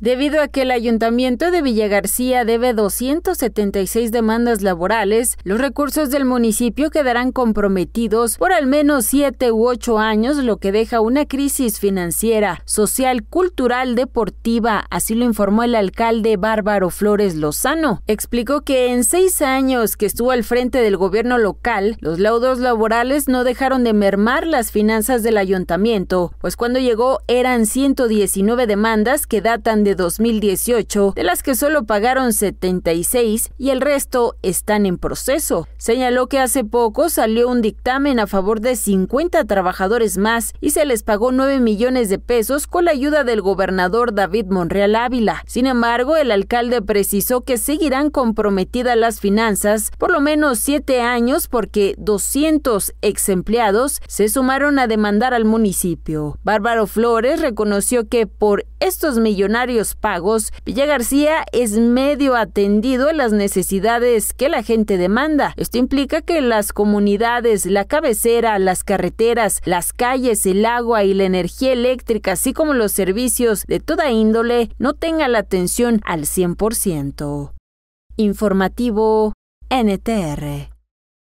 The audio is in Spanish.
debido a que el ayuntamiento de Villa García debe 276 demandas laborales, los recursos del municipio quedarán comprometidos por al menos siete u ocho años, lo que deja una crisis financiera, social, cultural, deportiva, así lo informó el alcalde Bárbaro Flores Lozano. Explicó que en seis años que estuvo al frente del gobierno local, los laudos laborales no dejaron de mermar las finanzas del ayuntamiento, pues cuando llegó eran 119 demandas que datan de 2018, de las que solo pagaron 76 y el resto están en proceso. Señaló que hace poco salió un dictamen a favor de 50 trabajadores más y se les pagó 9 millones de pesos con la ayuda del gobernador David Monreal Ávila. Sin embargo, el alcalde precisó que seguirán comprometidas las finanzas por lo menos 7 años porque 200 ex empleados se sumaron a demandar al municipio. Bárbaro Flores reconoció que por estos millonarios pagos, Villa García es medio atendido a las necesidades que la gente demanda. Esto implica que las comunidades, la cabecera, las carreteras, las calles, el agua y la energía eléctrica, así como los servicios de toda índole, no tengan la atención al 100%. Informativo NTR.